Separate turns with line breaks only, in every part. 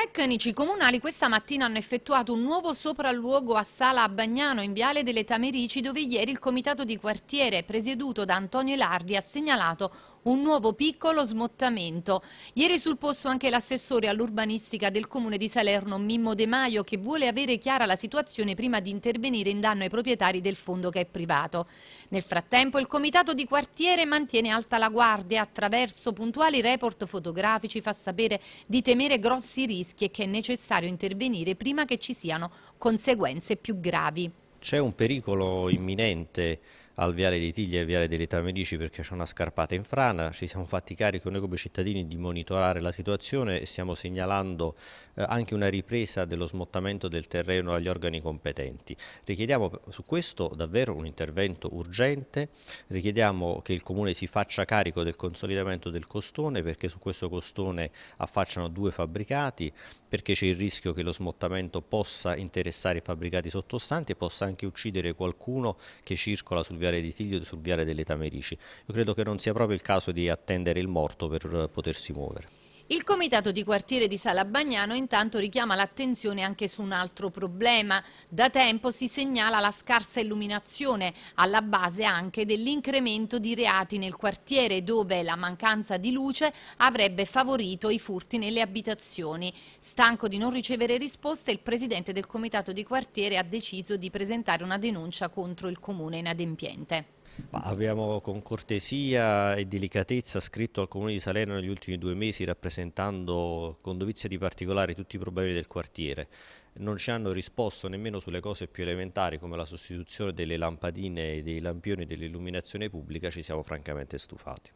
Tecnici comunali questa mattina hanno effettuato un nuovo sopralluogo a Sala a Bagnano in Viale delle Tamerici dove ieri il comitato di quartiere presieduto da Antonio Elardi ha segnalato un nuovo piccolo smottamento. Ieri sul posto anche l'assessore all'urbanistica del comune di Salerno Mimmo De Maio che vuole avere chiara la situazione prima di intervenire in danno ai proprietari del fondo che è privato. Nel frattempo il comitato di quartiere mantiene alta la guardia attraverso puntuali report fotografici fa sapere di temere grossi rischi rischi e che è necessario intervenire prima che ci siano conseguenze più gravi.
C'è un pericolo imminente al Viale dei Tigli e al Viale delle Tramedici perché c'è una scarpata in frana, ci siamo fatti carico noi come cittadini di monitorare la situazione e stiamo segnalando eh, anche una ripresa dello smottamento del terreno agli organi competenti. Richiediamo su questo davvero un intervento urgente, richiediamo che il Comune si faccia carico del consolidamento del costone perché su questo costone affacciano due fabbricati, perché c'è il rischio che lo smottamento possa interessare i fabbricati sottostanti e possa anche uccidere qualcuno che circola sul viale Viare di Tiglio sul viale delle Tamerici. Io credo che non sia proprio il caso di attendere il morto per potersi muovere.
Il comitato di quartiere di Salabagnano intanto richiama l'attenzione anche su un altro problema. Da tempo si segnala la scarsa illuminazione, alla base anche dell'incremento di reati nel quartiere dove la mancanza di luce avrebbe favorito i furti nelle abitazioni. Stanco di non ricevere risposte, il presidente del comitato di quartiere ha deciso di presentare una denuncia contro il comune inadempiente
abbiamo con cortesia e delicatezza scritto al Comune di Salerno negli ultimi due mesi rappresentando con dovizia di particolare tutti i problemi del quartiere. Non ci hanno risposto nemmeno sulle cose più elementari come la sostituzione delle lampadine, dei lampioni dell'illuminazione pubblica, ci siamo francamente stufati.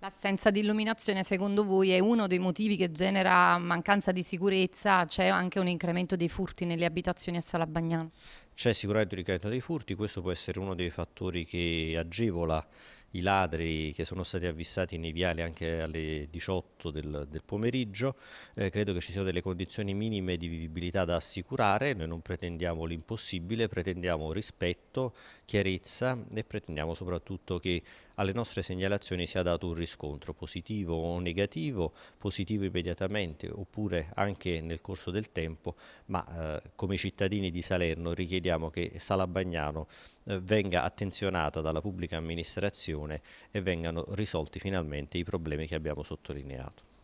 L'assenza di illuminazione secondo voi è uno dei motivi che genera mancanza di sicurezza? C'è anche un incremento dei furti nelle abitazioni a Sala Bagnano?
C'è sicuramente un incremento dei furti, questo può essere uno dei fattori che agevola i ladri che sono stati avvistati nei viali anche alle 18 del, del pomeriggio. Eh, credo che ci siano delle condizioni minime di vivibilità da assicurare, noi non pretendiamo l'impossibile, pretendiamo rispetto, chiarezza e pretendiamo soprattutto che alle nostre segnalazioni sia dato un riscontro positivo o negativo, positivo immediatamente oppure anche nel corso del tempo, ma eh, come cittadini di Salerno richiediamo che Salabagnano eh, venga attenzionata dalla pubblica amministrazione comune e vengano risolti finalmente i problemi che abbiamo sottolineato.